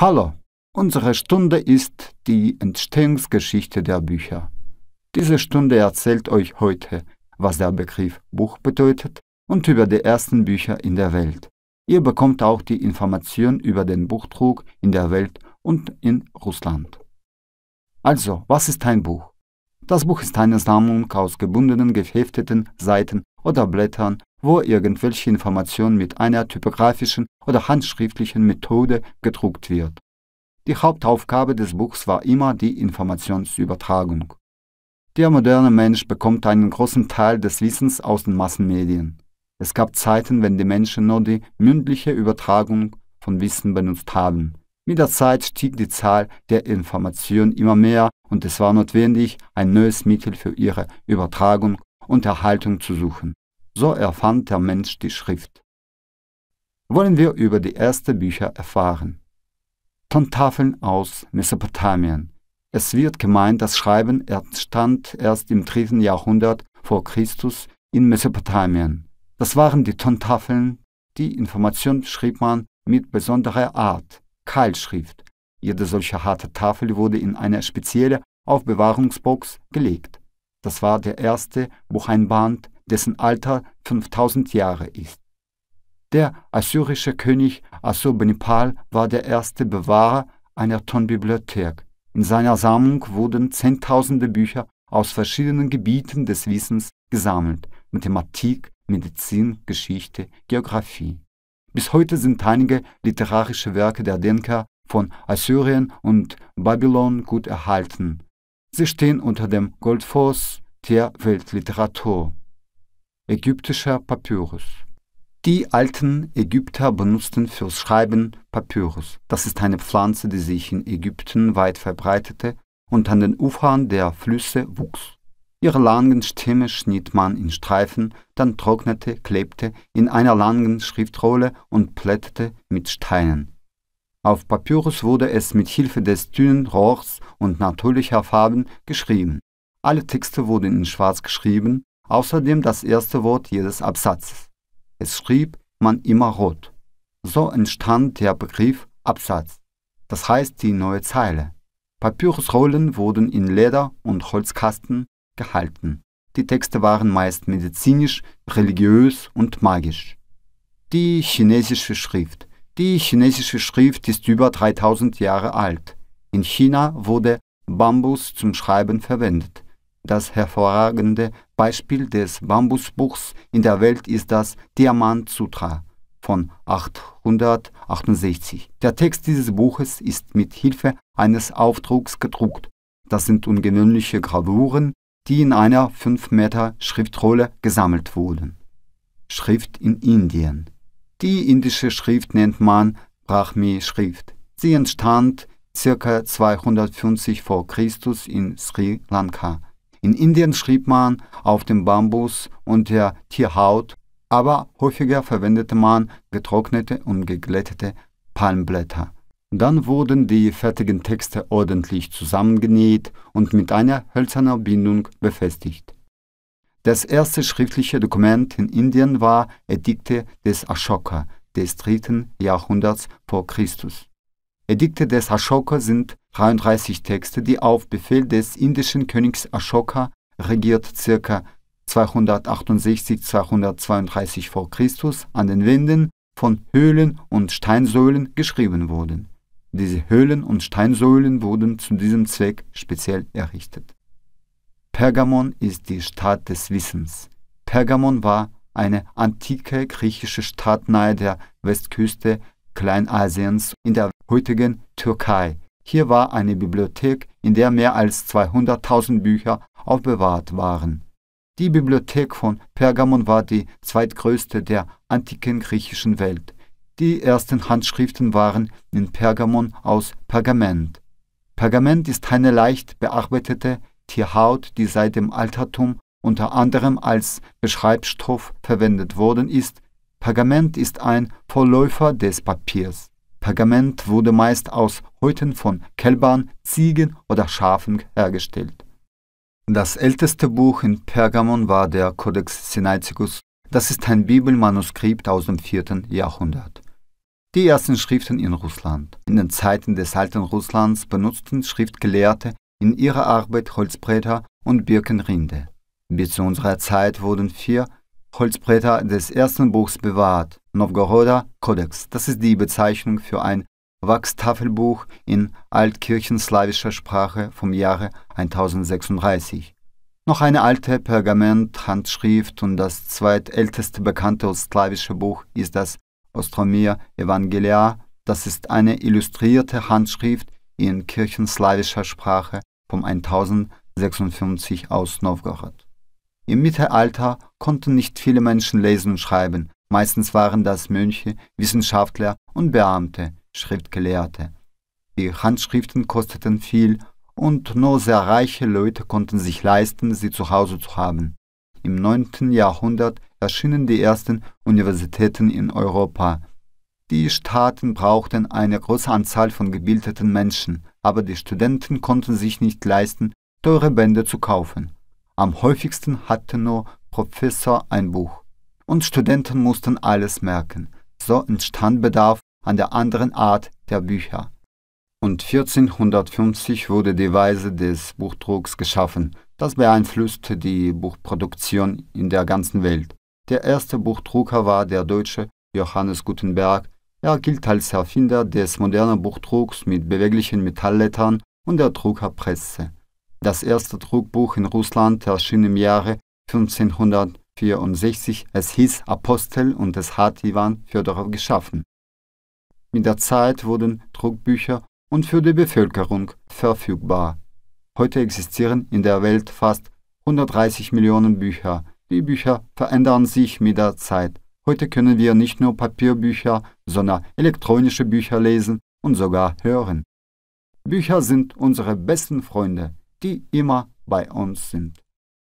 Hallo, unsere Stunde ist die Entstehungsgeschichte der Bücher. Diese Stunde erzählt euch heute, was der Begriff Buch bedeutet und über die ersten Bücher in der Welt. Ihr bekommt auch die Informationen über den Buchdruck in der Welt und in Russland. Also, was ist ein Buch? Das Buch ist eine Sammlung aus gebundenen, gehefteten Seiten oder Blättern, wo irgendwelche Informationen mit einer typografischen oder handschriftlichen Methode gedruckt wird. Die Hauptaufgabe des Buchs war immer die Informationsübertragung. Der moderne Mensch bekommt einen großen Teil des Wissens aus den Massenmedien. Es gab Zeiten, wenn die Menschen nur die mündliche Übertragung von Wissen benutzt haben. Mit der Zeit stieg die Zahl der Informationen immer mehr und es war notwendig, ein neues Mittel für ihre Übertragung Unterhaltung zu suchen. So erfand der Mensch die Schrift. Wollen wir über die ersten Bücher erfahren. Tontafeln aus Mesopotamien. Es wird gemeint, das Schreiben entstand erst im dritten Jahrhundert vor Christus in Mesopotamien. Das waren die Tontafeln. Die Information schrieb man mit besonderer Art, Keilschrift. Jede solche harte Tafel wurde in eine spezielle Aufbewahrungsbox gelegt. Das war der erste Bucheinband, dessen Alter 5000 Jahre ist. Der assyrische König Assurbanipal war der erste Bewahrer einer Tonbibliothek. In seiner Sammlung wurden zehntausende Bücher aus verschiedenen Gebieten des Wissens gesammelt: Mathematik, Medizin, Geschichte, Geographie. Bis heute sind einige literarische Werke der Denker von Assyrien und Babylon gut erhalten. Sie stehen unter dem Goldfoss der Weltliteratur. Ägyptischer Papyrus. Die alten Ägypter benutzten fürs Schreiben Papyrus. Das ist eine Pflanze, die sich in Ägypten weit verbreitete und an den Ufern der Flüsse wuchs. Ihre langen Stämme schnitt man in Streifen, dann trocknete, klebte in einer langen Schriftrolle und plättete mit Steinen. Auf Papyrus wurde es mit Hilfe des dünnen Rohrs und natürlicher Farben geschrieben. Alle Texte wurden in Schwarz geschrieben, außerdem das erste Wort jedes Absatzes. Es schrieb man immer rot. So entstand der Begriff Absatz, das heißt die neue Zeile. Papyrusrollen wurden in Leder- und Holzkasten gehalten. Die Texte waren meist medizinisch, religiös und magisch. Die chinesische Schrift die chinesische Schrift ist über 3000 Jahre alt. In China wurde Bambus zum Schreiben verwendet. Das hervorragende Beispiel des Bambusbuchs in der Welt ist das Diamant Sutra von 868. Der Text dieses Buches ist mit Hilfe eines Aufdrucks gedruckt. Das sind ungewöhnliche Gravuren, die in einer 5 Meter Schriftrolle gesammelt wurden. Schrift in Indien. Die indische Schrift nennt man Brahmi-Schrift. Sie entstand ca. 250 v. Chr. in Sri Lanka. In Indien schrieb man auf dem Bambus und der Tierhaut, aber häufiger verwendete man getrocknete und geglättete Palmblätter. Dann wurden die fertigen Texte ordentlich zusammengenäht und mit einer hölzernen Bindung befestigt. Das erste schriftliche Dokument in Indien war Edikte des Ashoka des dritten Jahrhunderts vor Christus. Edikte des Ashoka sind 33 Texte, die auf Befehl des indischen Königs Ashoka regiert ca. 268-232 vor Christus an den Wänden von Höhlen und Steinsäulen geschrieben wurden. Diese Höhlen und Steinsäulen wurden zu diesem Zweck speziell errichtet. Pergamon ist die Stadt des Wissens. Pergamon war eine antike griechische Stadt nahe der Westküste Kleinasiens in der heutigen Türkei. Hier war eine Bibliothek, in der mehr als 200.000 Bücher aufbewahrt waren. Die Bibliothek von Pergamon war die zweitgrößte der antiken griechischen Welt. Die ersten Handschriften waren in Pergamon aus Pergament. Pergament ist eine leicht bearbeitete Tierhaut, die seit dem Altertum unter anderem als Beschreibstoff verwendet worden ist, Pergament ist ein Vorläufer des Papiers. Pergament wurde meist aus Häuten von Kälbern, Ziegen oder Schafen hergestellt. Das älteste Buch in Pergamon war der Codex Sinaiticus. Das ist ein Bibelmanuskript aus dem 4. Jahrhundert. Die ersten Schriften in Russland. In den Zeiten des alten Russlands benutzten Schriftgelehrte in ihrer Arbeit Holzbretter und Birkenrinde. Bis zu unserer Zeit wurden vier Holzbretter des ersten Buchs bewahrt, Novgoroder Kodex. Das ist die Bezeichnung für ein Wachstafelbuch in altkirchenslawischer Sprache vom Jahre 1036. Noch eine alte Pergamenthandschrift und das zweitälteste bekannte slawische Buch ist das Ostromir Evangelia. Das ist eine illustrierte Handschrift in kirchenslawischer Sprache vom 1056 aus Novgorod. Im Mittelalter konnten nicht viele Menschen lesen und schreiben, meistens waren das Mönche, Wissenschaftler und Beamte, Schriftgelehrte. Die Handschriften kosteten viel und nur sehr reiche Leute konnten sich leisten, sie zu Hause zu haben. Im 9. Jahrhundert erschienen die ersten Universitäten in Europa, die Staaten brauchten eine große Anzahl von gebildeten Menschen, aber die Studenten konnten sich nicht leisten, teure Bände zu kaufen. Am häufigsten hatte nur Professor ein Buch. Und Studenten mussten alles merken. So entstand Bedarf an der anderen Art der Bücher. Und 1450 wurde die Weise des Buchdrucks geschaffen. Das beeinflusste die Buchproduktion in der ganzen Welt. Der erste Buchdrucker war der Deutsche Johannes Gutenberg er gilt als Erfinder des modernen Buchdrucks mit beweglichen Metalllettern und der Druckerpresse. Das erste Druckbuch in Russland erschien im Jahre 1564. Es hieß Apostel und es hat Ivan Fjodorow geschaffen. Mit der Zeit wurden Druckbücher und für die Bevölkerung verfügbar. Heute existieren in der Welt fast 130 Millionen Bücher. Die Bücher verändern sich mit der Zeit. Heute können wir nicht nur Papierbücher, sondern elektronische Bücher lesen und sogar hören. Bücher sind unsere besten Freunde, die immer bei uns sind.